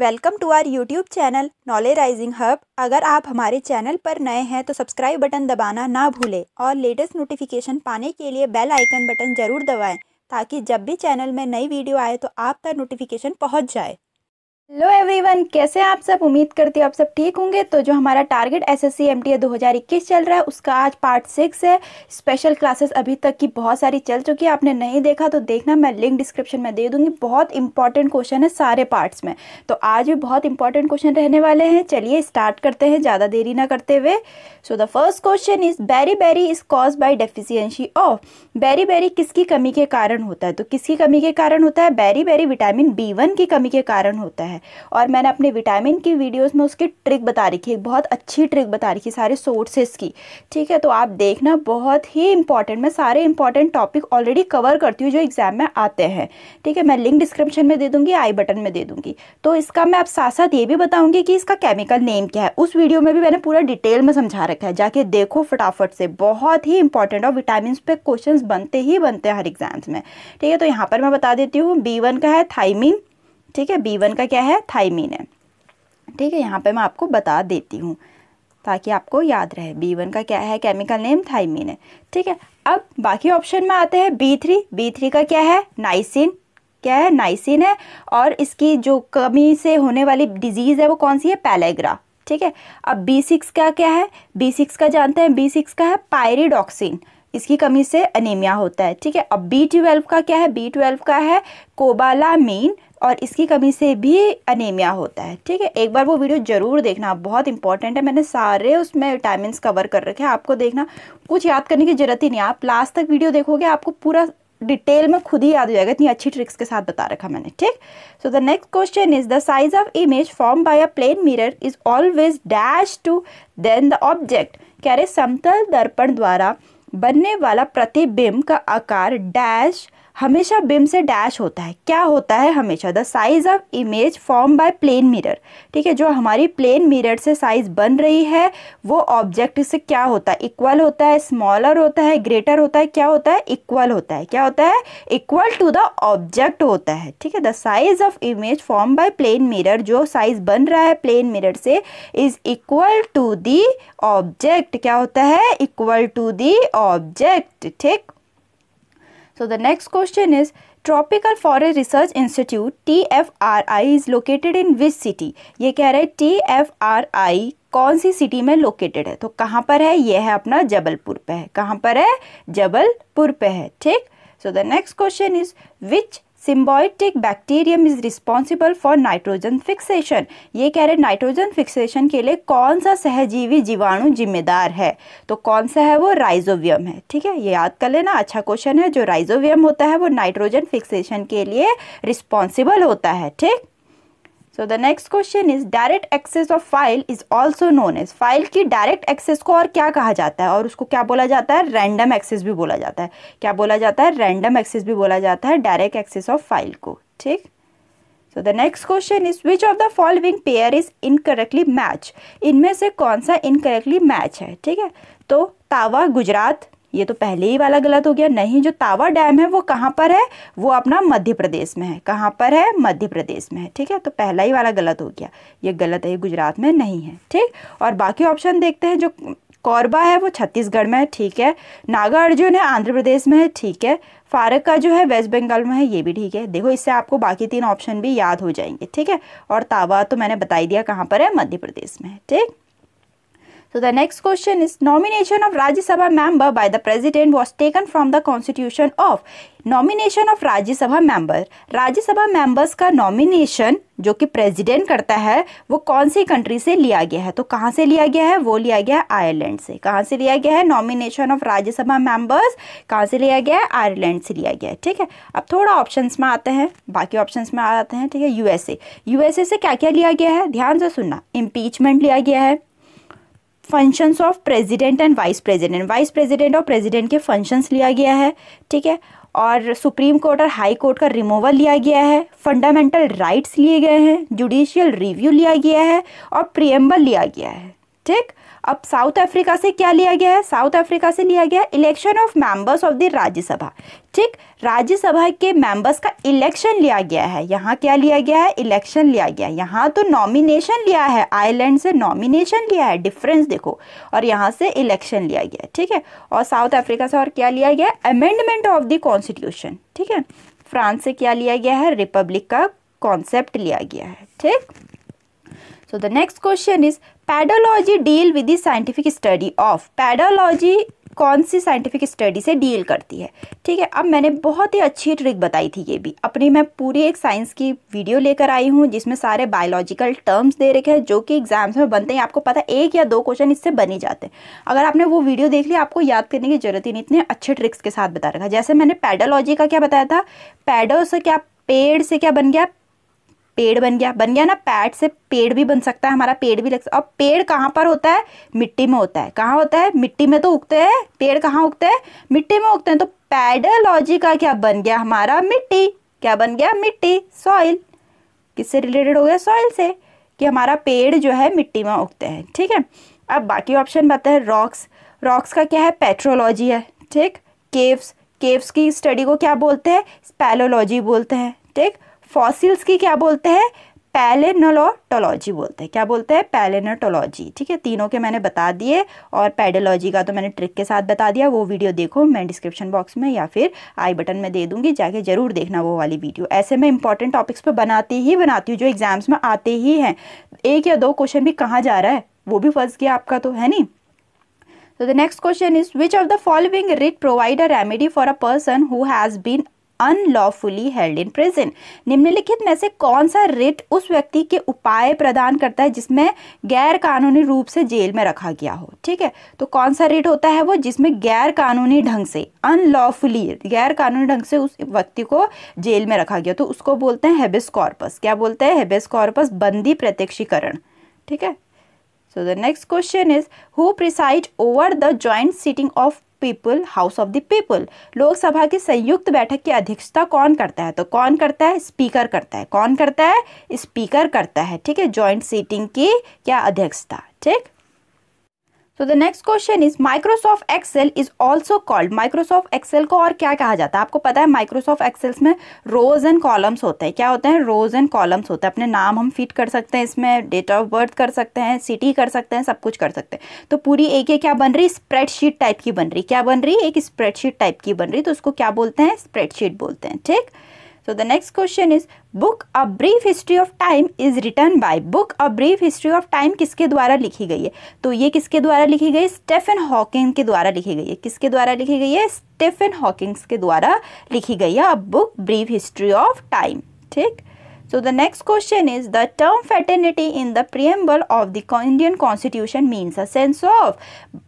Welcome to our YouTube channel knowledge rising hub अगर आप हमारे चैनल पर नए हैं तो सब्सक्राइब बटन दबाना ना भूलें और लेटेस्ट नोटिफिकेशन पाने के लिए बेल आइकन बटन जरूर दबाएं ताकि जब भी चैनल में नई वीडियो आए तो आप तक नोटिफिकेशन पहुंच जाए हेलो एवरीवन कैसे आप सब उम्मीद करती हूँ आप सब ठीक होंगे तो जो हमारा टारगेट एसएससी एमटीए 2021 चल रहा है उसका आज पार्ट सिक्स है स्पेशल क्लासेस अभी तक की बहुत सारी चल चुकी है आपने नहीं देखा तो देखना मैं लिंक डिस्क्रिप्शन में दे दूंगी बहुत इंपॉर्टेंट क्वेश्चन है सारे पार्ट्स में तो आज भी बहुत इंपॉर्टेंट क्वेश्चन रहने वाले हैं चलिए स्टार्ट करते हैं ज़्यादा देरी ना करते हुए so the first question is beriberi is caused by deficiency of beriberi किसकी कमी के कारण होता है तो किसकी कमी के कारण होता है बेरी बेरी विटामिन बी की कमी के कारण होता है और मैंने अपने विटामिन की वीडियोस में उसकी ट्रिक बता रखी है बहुत अच्छी ट्रिक बता रखी है सारे सोर्सेस की ठीक है तो आप देखना बहुत ही इंपॉर्टेंट मैं सारे इंपॉर्टेंट टॉपिक ऑलरेडी कवर करती हूँ जो एग्ज़ाम में आते हैं ठीक है मैं लिंक डिस्क्रिप्शन में दे दूँगी आई बटन में दे दूँगी तो इसका मैं आप साथ साथ ये भी बताऊँगी कि इसका केमिकल नेम क्या है उस वीडियो में भी मैंने पूरा डिटेल में समझा रखा है जाके देखो फटाफट से बहुत ही इंपॉर्टेंट और विटामिन पे क्वेश्चन बनते ही बनते हैं हर एग्जाम्स में ठीक है तो यहाँ पर मैं बता देती हूँ बी वन का है थाइमिन ठीक है बी वन का क्या है थाइमीन है ठीक है यहाँ पे मैं आपको बता देती हूँ ताकि आपको याद रहे बी वन का क्या है केमिकल नेम थाइमीन है ठीक है अब बाकी ऑप्शन में आते हैं बी थ्री बी थ्री का क्या है नाइसिन क्या है नाइसिन है और इसकी जो कमी से होने वाली डिजीज़ है वो कौन सी है पैलेग्रा ठीक है अब बी सिक्स का क्या है बी सिक्स का जानते हैं बी सिक्स का है पायरीडॉक्सिन इसकी कमी से अनीमिया होता है ठीक है अब बी ट्वेल्व का क्या है बी ट्वेल्व का है कोबालामीन और इसकी कमी से भी अनीमिया होता है ठीक है एक बार वो वीडियो ज़रूर देखना बहुत इंपॉर्टेंट है मैंने सारे उसमें विटामिन कवर कर रखे हैं आपको देखना कुछ याद करने की ज़रूरत ही नहीं आप लास्ट तक वीडियो देखोगे आपको पूरा डिटेल में खुद ही याद हो जाएगा इतनी अच्छी ट्रिक्स के साथ बता रखा मैंने ठीक so the next question is the size of image form by a plane mirror is always dash to than the object कह रहे समतल दर्पण द्वारा बनने वाला प्रतिबिंब का आकार डैश हमेशा बिम से डैश होता है क्या होता है हमेशा the size of image form by plane mirror ठीक है जो हमारी प्लेन मिरर से साइज बन रही है वो ऑब्जेक्ट से क्या होता है इक्वल होता है स्मॉलर होता है ग्रेटर होता है क्या होता है इक्वल होता है क्या होता है इक्वल टू द ऑब्जेक्ट होता है ठीक है the size of image form by plane mirror जो साइज बन रहा है प्लेन मिरर से is equal to the object क्या होता है इक्वल टू दी ऑब्जेक्ट ठीक So the next question is Tropical Forest Research Institute TFRI is located in which city? ये कह रहा है TFRI कौन सी सिटी में लोकेटेड है तो कहाँ पर है यह है अपना जबलपुर पे है कहाँ पर है जबलपुर पे है ठीक so the next question is which symbiotic bacterium is responsible for nitrogen fixation ये कह रहे नाइट्रोजन फिक्सेशन के लिए कौन सा सहजीवी जीवाणु जिम्मेदार है तो कौन सा है वो राइजोवियम है ठीक है ये याद कर लेना अच्छा क्वेश्चन है जो राइजोवियम होता है वो नाइट्रोजन फिक्सेशन के लिए रिस्पॉन्सिबल होता है ठीक so the next question is direct access of file is also known as file की डायरेक्ट एक्सेस को और क्या कहा जाता है और उसको क्या बोला जाता है रैंडम एक्सेस भी बोला जाता है क्या बोला जाता है रैंडम एक्सेस भी बोला जाता है डायरेक्ट एक्सेस ऑफ फाइल को ठीक so the next question is which of the following pair is incorrectly match इनमें से कौन सा इनकरेक्टली मैच है ठीक है तो तावा गुजरात ये तो पहले ही वाला गलत हो गया नहीं जो तावा डैम है वो कहाँ पर है वो अपना मध्य प्रदेश में है कहाँ पर है मध्य प्रदेश में है ठीक है तो पहला ही वाला गलत हो गया ये गलत है ये गुजरात में नहीं है ठीक और बाकी ऑप्शन देखते हैं जो कौरबा है वो छत्तीसगढ़ में है ठीक है नागार्जुन है आंध्र प्रदेश में है ठीक है फारक का जो है वेस्ट बंगाल में है ये भी ठीक है देखो इससे आपको बाकी तीन ऑप्शन भी याद हो जाएंगे ठीक है और तावा तो मैंने बताई दिया कहाँ पर है मध्य प्रदेश में है ठीक So the next question is nomination of Rajya Sabha member by the president was taken from the constitution of nomination of Rajya Sabha member Rajya Sabha members का नॉमिनेशन जो कि प्रेसिडेंट करता है वो कौन सी कंट्री से लिया गया है तो कहाँ से लिया गया है वो लिया गया है आयरलैंड से कहाँ से लिया गया है नॉमिनेशन ऑफ राज्यसभा मेंबर्स कहाँ से लिया गया है आयरलैंड से लिया गया है ठीक है अब थोड़ा ऑप्शन में आते हैं बाकी ऑप्शन में आते हैं ठीक है यूएसए यूएसए से क्या क्या लिया गया है ध्यान से सुनना इम्पीचमेंट लिया गया है functions of president and vice president vice president और प्रेसिडेंट के फंक्शंस लिया गया है ठीक है और सुप्रीम कोर्ट और हाई कोर्ट का रिमूवल लिया गया है फंडामेंटल राइट्स लिए गए हैं जुडिशियल रिव्यू लिया गया है और प्रियम्बल लिया गया है ठीक अब साउथ अफ्रीका से क्या लिया गया है साउथ अफ्रीका से लिया गया election of members of the Rajya Sabha ठीक राज्यसभा के मेंबर्स का इलेक्शन लिया गया है यहाँ क्या लिया गया है इलेक्शन लिया गया यहाँ तो नॉमिनेशन लिया है आयरलैंड से नॉमिनेशन लिया है डिफरेंस देखो और यहाँ से इलेक्शन लिया गया है ठीक है और साउथ अफ्रीका से और क्या लिया गया अमेंडमेंट ऑफ द कॉन्स्टिट्यूशन ठीक है फ्रांस से क्या लिया गया है रिपब्लिक का कॉन्सेप्ट लिया गया है ठीक so the next question is pedology deal with the scientific study of pedology कौन सी साइंटिफिक स्टडी से डील करती है ठीक है अब मैंने बहुत ही अच्छी ट्रिक बताई थी ये भी अपनी मैं पूरी एक साइंस की वीडियो लेकर आई हूँ जिसमें सारे बायोलॉजिकल टर्म्स दे रखे हैं जो कि एग्जाम्स में बनते हैं आपको पता है एक या दो क्वेश्चन इससे बन ही जाते हैं अगर आपने वो वीडियो देख लिया आपको याद करने की जरूरत ही नहीं इतने अच्छे ट्रिक्स के साथ बता रखा जैसे मैंने पैडोलॉजी का क्या बताया था पैडो से क्या पेड़ से क्या बन गया पेड़ बन गया बन गया ना पैड से पेड़ भी बन सकता है हमारा पेड़ भी लग सकता है और पेड़ कहाँ पर होता है मिट्टी में होता है कहाँ होता है मिट्टी में तो उगते हैं पेड़ कहाँ उगते हैं मिट्टी में उगते हैं तो पैडोलॉजी का क्या बन गया हमारा मिट्टी क्या बन गया मिट्टी सॉइल किससे रिलेटेड हो गया सॉइल से कि हमारा पेड़ जो है मिट्टी में उगते हैं ठीक है अब बाकी ऑप्शन बताते हैं रॉक्स रॉक्स का क्या है पेट्रोलॉजी है ठीक केव्स केव्स की स्टडी को क्या बोलते हैं स्पैलोलॉजी बोलते हैं ठीक फॉसिल्स की क्या बोलते हैं पैलेनोलोटोलॉजी बोलते हैं क्या बोलते हैं पैलेनोटोलॉजी ठीक है तीनों के मैंने बता दिए और पैडोलॉजी का तो मैंने ट्रिक के साथ बता दिया वो वीडियो देखो मैं डिस्क्रिप्शन बॉक्स में या फिर आई बटन में दे दूंगी जाके ज़रूर देखना वो वाली वीडियो ऐसे मैं इंपॉर्टेंट टॉपिक्स पर बनाती ही बनाती हूँ जो एग्जाम्स में आते ही हैं एक या दो क्वेश्चन भी कहाँ जा रहा है वो भी फंस गया आपका तो है नहीं तो the next question is which of the following writ provide a remedy for a person who has been unlawfully held in prison निम्नलिखित में से कौन सा रिट उस व्यक्ति के उपाय प्रदान करता है जिसमें गैर कानूनी रूप से जेल में रखा गया हो ठीक है तो कौन सा रिट होता है वो जिसमें गैर कानूनी ढंग से अनलॉफुली गैर कानूनी ढंग से उस व्यक्ति को जेल में रखा गया तो उसको बोलते हैं हेबिस कॉर्पस क्या बोलते हैं हेबिस कॉर्पस बंदी प्रत्यक्षीकरण ठीक है so the next question is who preside over the joint sitting of people house of the people Lok Sabha की संयुक्त बैठक की अध्यक्षता कौन करता है तो कौन करता है स्पीकर करता है कौन करता है स्पीकर करता है ठीक है ज्वाइंट सीटिंग की क्या अध्यक्षता ठीक so the next question is Microsoft Excel is also called Microsoft Excel को और क्या कहा जाता है आपको पता है माइक्रोसॉफ्ट एक्सेल्स में रोज एंड कॉलम्स होते हैं क्या होते हैं रोज एंड कॉलम्स होते हैं अपने नाम हम फिट कर सकते हैं इसमें डेट ऑफ बर्थ कर सकते हैं सिटी कर सकते हैं सब कुछ कर सकते हैं तो पूरी एक ये क्या बन रही स्प्रेडशीट टाइप की बन रही क्या बन रही एक स्प्रेडशीट टाइप की बन रही तो उसको क्या बोलते हैं स्प्रेडशीट बोलते हैं ठीक So the next question is book a brief history of time is written by book a brief history of time किसके द्वारा लिखी गई है तो ये किसके द्वारा लिखी गई स्टेफन हॉकिंग के द्वारा लिखी गई है किसके द्वारा लिखी गई है स्टेफन हॉकिंग्स के द्वारा लिखी गई है a book brief history of time ठीक So the next question is the term fraternity in the preamble of the Indian Constitution means a sense of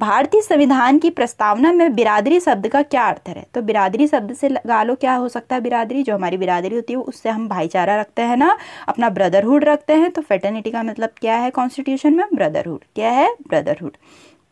भारतीय संविधान की प्रस्तावना में बिरादरी शब्द का क्या अर्थ है तो बिरादरी शब्द से लगा लो क्या हो सकता है बिरादरी जो हमारी बिरादरी होती है उससे हम भाईचारा रखते हैं ना अपना ब्रदरहुड रखते हैं तो फेटर्निटी का मतलब क्या है कॉन्स्टिट्यूशन में ब्रदरहुड क्या है ब्रदरहुड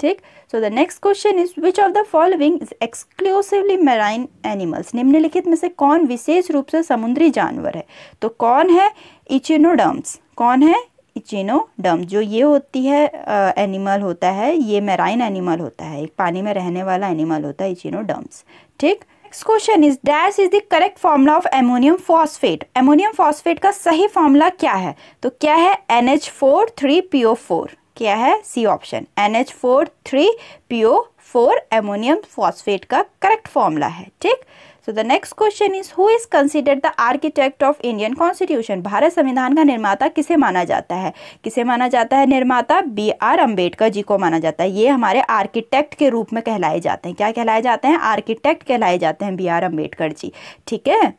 ठीक so the next question is which of the following is exclusively marine animals निम्नलिखित में से कौन विशेष रूप से समुद्री जानवर है तो कौन है इचिनोडम्स कौन है इचिनोडम जो ये होती है आ, एनिमल होता है ये मेराइन एनिमल होता है एक पानी में रहने वाला एनिमल होता है इचिनोडम्स ठीक next question is dash is the correct formula of ammonium phosphate ammonium phosphate का सही फॉर्मूला क्या है तो क्या है N H four three P O four क्या है C option N H four three P O four ammonium phosphate का करेक्ट फॉर्मूला है ठीक so the next question is who is considered the architect of Indian constitution Bharat संविधान का निर्माता किसे माना जाता है किसे माना जाता है निर्माता बी आर अम्बेडकर जी को माना जाता है ये हमारे आर्किटेक्ट के रूप में कहलाए जाते हैं क्या कहलाए जाते हैं आर्किटेक्ट कहलाए जाते हैं बी आर अम्बेडकर जी ठीक है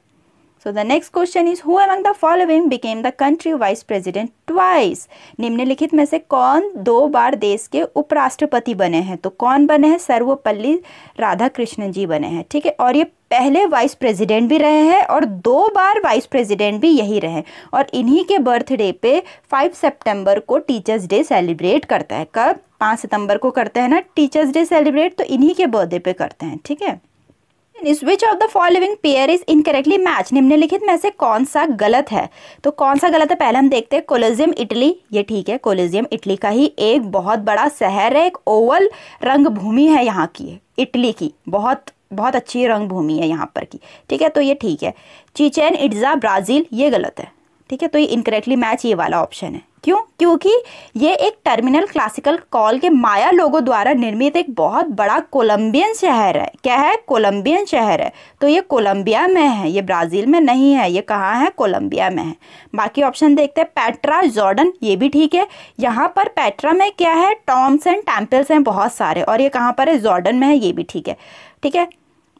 so the next question is who among the following became the country vice president twice निम्नलिखित में से कौन दो बार देश के उपराष्ट्रपति बने हैं तो कौन बने हैं सर्वपल्ली राधा कृष्ण जी बने हैं ठीक है और ये पहले वाइस प्रेसिडेंट भी रहे हैं और दो बार वाइस प्रेसिडेंट भी यही रहे और इन्हीं के बर्थडे पे 5 सितंबर को टीचर्स डे सेलिब्रेट करता है कब 5 सितंबर को करते हैं ना टीचर्स डे सेलिब्रेट तो इन्हीं के बर्थडे पे करते हैं ठीक है question is which of the following pair is incorrectly match निम्नलिखित में से कौन सा गलत है तो कौन सा गलत है पहले हम देखते हैं कोलेजियम इटली ये ठीक है कोलेजियम इटली का ही एक बहुत बड़ा शहर है एक ओवल रंग भूमि है यहाँ की इटली की बहुत बहुत अच्छी रंग भूमि है यहाँ पर की ठीक है तो ये ठीक है चीचेन इट्जा ब्राज़ील ये गलत है ठीक है तो ये इनकरेक्टली मैच ये वाला ऑप्शन है क्यों क्योंकि ये एक टर्मिनल क्लासिकल कॉल के माया लोगों द्वारा निर्मित एक बहुत बड़ा कोलंबियन शहर है क्या है कोलंबियन शहर है तो ये कोलंबिया में है ये ब्राज़ील में नहीं है ये कहाँ है कोलंबिया में है बाकी ऑप्शन देखते हैं पैट्रा जॉर्डन ये भी ठीक है यहाँ पर पैट्रा में क्या है टॉम्स एंड टेम्पल्स हैं बहुत सारे और ये कहाँ पर है जॉर्डन में है ये भी ठीक है ठीक है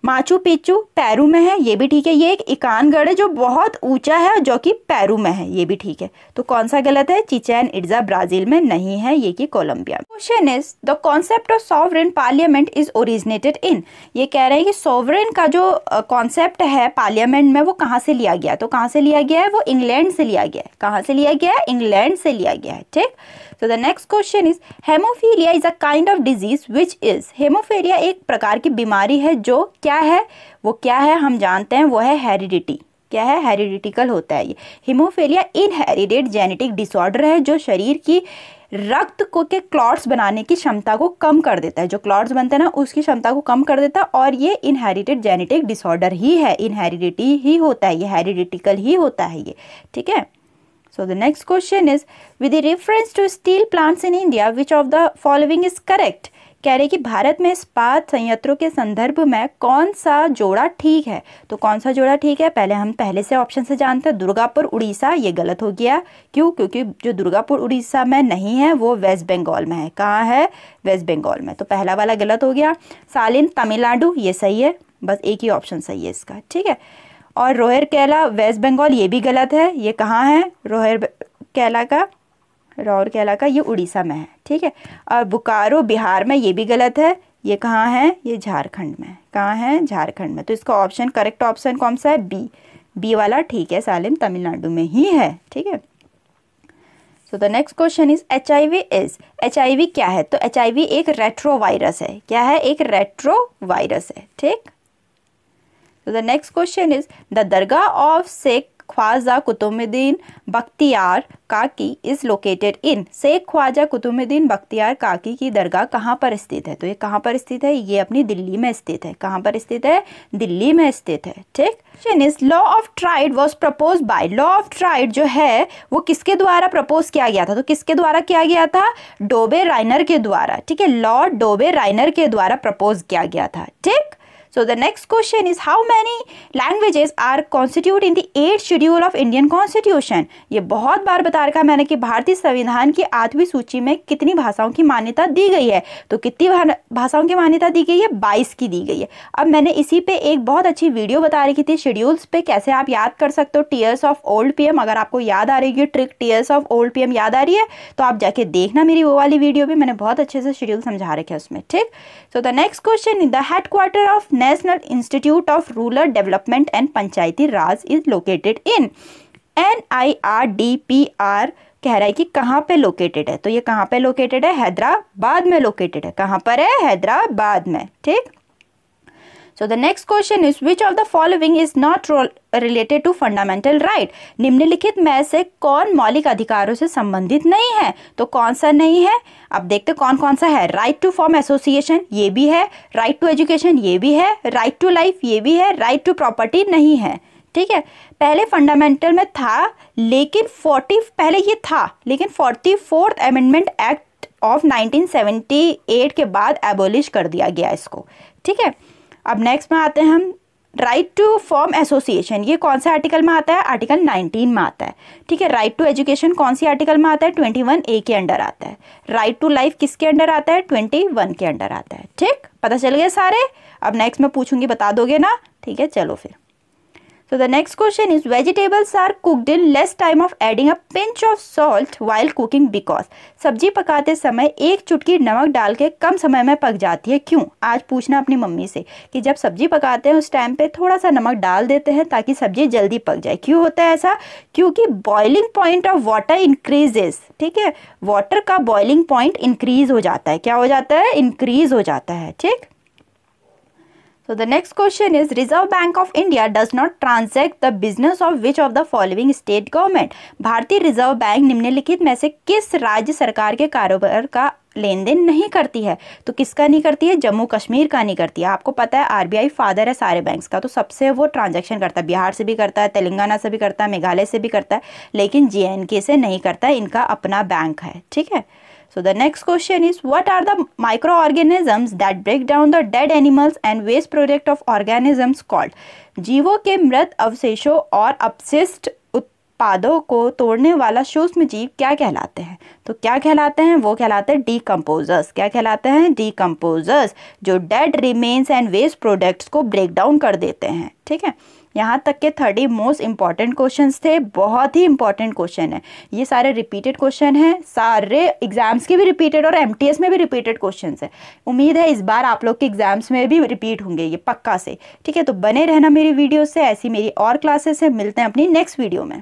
माचू पिचू पैरू में है ये भी ठीक है ये एक इकानगढ़ है जो बहुत ऊंचा है जो कि पैरू में है ये भी ठीक है तो कौन सा गलत है चिचैन इड्जा ब्राजील में नहीं है ये कि Colombia question is the concept of sovereign parliament is originated in ये कह रहे हैं कि सॉवरन का जो कॉन्सेप्ट है पार्लियामेंट में वो कहाँ से लिया गया तो कहाँ से लिया गया है वो इंग्लैंड से लिया गया है कहाँ से लिया गया है इंग्लैंड से लिया गया है ठीक तो the next question is haemophilia is a kind of disease which is haemophilia एक प्रकार की बीमारी है जो क्या है वो क्या है हम जानते हैं वो है हेरिडिटी क्या है हेरिडिटिकल होता है ये हेमोफीलिया इनहेरिडेड जेनेटिक डिसऑर्डर है जो शरीर की रक्त को के क्लॉट्स बनाने की क्षमता को कम कर देता है जो क्लॉट्स बनते हैं ना उसकी क्षमता को कम कर देता है और ये इनहेरिटेड जेनेटिक डिसऑर्डर ही है इनहेरिडिटी ही होता है ये हेरिडिटिकल ही होता है ये ठीक है So the next question is with reference to steel plants in India which of the following is correct कह रहे कि भारत में इस्पात संयंत्रों के संदर्भ में कौन सा जोड़ा ठीक है तो कौन सा जोड़ा ठीक है पहले हम पहले से ऑप्शन से जानते हैं दुर्गापुर उड़ीसा ये गलत हो गया क्यों क्योंकि जो दुर्गापुर उड़ीसा में नहीं है वो वेस्ट बंगाल में है कहाँ है वेस्ट बंगाल में तो पहला वाला गलत हो गया सालिम तमिलनाडु ये सही है बस एक ही ऑप्शन सही है इसका ठीक है और रोहर कैला वेस्ट बंगाल ये भी गलत है ये कहाँ है रोहर कैला का रोहर कैला का ये उड़ीसा में है ठीक है और बुकारो बिहार में ये भी गलत है ये कहाँ है ये झारखंड में कहाँ है झारखंड में तो इसका ऑप्शन करेक्ट ऑप्शन कौन सा है बी बी वाला ठीक है सालिम तमिलनाडु में ही है ठीक है so the next question is H I V is H I V क्या है तो एच आई वी एक रेट्रो वायरस है क्या है एक रेट्रो वायरस है ठीक the next question is the दरगाह of Sheikh Khwaja Qutbuddin Bakhtiyar Kaki is located in Sheikh Khwaja Qutbuddin Bakhtiyar Kaki की दरगाह कहाँ पर स्थित है तो ये कहाँ पर स्थित है ये अपनी दिल्ली में स्थित है कहाँ पर स्थित है दिल्ली में स्थित है ठीक question is law of triad was propose by law of triad जो है वो किसके द्वारा प्रपोज किया गया था तो किसके द्वारा किया गया था डोबे राइनर के द्वारा ठीक है लॉ डोबे राइनर के द्वारा प्रपोज किया गया था ठीक So the next question is how many languages are constituted in the eighth schedule of Indian Constitution? ये बहुत बार बता रखा मैंने कि भारतीय संविधान की आठवीं सूची में कितनी भाषाओं की मान्यता दी गई है तो कितनी भाषाओं की मान्यता दी गई है बाईस की दी गई है अब मैंने इसी पे एक बहुत अच्छी वीडियो बता रखी थी शेड्यूल्स पे कैसे आप याद कर सकते हो tears of old P M अगर आपको याद आ रही है trick tears of old P M याद आ रही है तो आप जाके देखना मेरी वो वाली वीडियो भी मैंने बहुत अच्छे से शेड्यूल समझा रखे उसमें ठीक so the next question the headquarter of National Institute of Rural Development and Panchayati Raj is located in. N I R D P R कह रहा है कि कहाँ पे लोकेटेड है तो ये कहाँ पे लोकेटेड है हैदराबाद में लोकेटेड है कहाँ पर है हैदराबाद में ठीक तो the next question is which of the following is not related to fundamental right निम्नलिखित में से कौन मौलिक अधिकारों से संबंधित नहीं है तो कौन सा नहीं है अब देखते कौन कौन सा है राइट टू फॉर्म एसोसिएशन ये भी है राइट टू एजुकेशन ये भी है राइट टू लाइफ ये भी है राइट टू प्रॉपर्टी नहीं है ठीक है पहले फंडामेंटल में था लेकिन फोर्टी पहले ये था लेकिन forty fourth amendment act of 1978 के बाद एबोलिश कर दिया गया इसको ठीक है अब नेक्स्ट में आते हैं हम राइट टू फॉर्म एसोसिएशन ये कौन से आर्टिकल में आता है आर्टिकल 19 में आता है ठीक है राइट टू एजुकेशन कौन सी आर्टिकल में आता है 21 ए के अंडर आता है राइट टू लाइफ किसके अंडर आता है 21 के अंडर आता है ठीक पता चल गया सारे अब नेक्स्ट मैं पूछूंगी बता दोगे ना ठीक है चलो फिर So the next question is vegetables are cooked in less time of adding a pinch of salt while cooking because सब्जी पकाते समय एक चुटकी नमक डाल के कम समय में पक जाती है क्यों आज पूछना अपनी मम्मी से कि जब सब्जी पकाते हैं उस टाइम पे थोड़ा सा नमक डाल देते हैं ताकि सब्जी जल्दी पक जाए क्यों होता है ऐसा क्योंकि boiling point of water increases ठीक है वाटर का बॉइलिंग पॉइंट इंक्रीज हो जाता है क्या हो जाता है इंक्रीज हो जाता है ठीक So the next question is Reserve Bank of India does not transact the business of which of the following state government? भारतीय रिजर्व बैंक निम्नलिखित में से किस राज्य सरकार के कारोबार का लेन देन नहीं करती है तो किसका नहीं करती है जम्मू कश्मीर का नहीं करती है आपको पता है आरबीआई फादर है सारे बैंक्स का तो सबसे वो ट्रांजैक्शन करता है बिहार से भी करता है तेलंगाना से भी करता है मेघालय से भी करता है लेकिन के से नहीं करता है इनका अपना बैंक है ठीक है So the next question is what are the microorganisms that break down the dead animals and waste product of organisms called? Jivo ke mrit अवशेषों or अपशिष्ट पादों को तोड़ने वाला सूक्ष्म जीव क्या कहलाते हैं तो क्या कहलाते हैं वो कहलाते हैं डीकम्पोजर्स क्या कहलाते हैं डीकम्पोजर्स जो dead remains and waste products को ब्रेक डाउन कर देते हैं ठीक है यहाँ तक के थर्टी मोस्ट इंपॉर्टेंट क्वेश्चन थे बहुत ही इंपॉर्टेंट क्वेश्चन है ये सारे रिपीटेड क्वेश्चन हैं सारे एग्जाम्स के भी रिपीटेड और एम में भी रिपीटेड क्वेश्चन है उम्मीद है इस बार आप लोग के एग्जाम्स में भी रिपीट होंगे ये पक्का से ठीक है तो बने रहना मेरी वीडियो से ऐसी मेरी और क्लासेस है मिलते हैं अपनी नेक्स्ट वीडियो में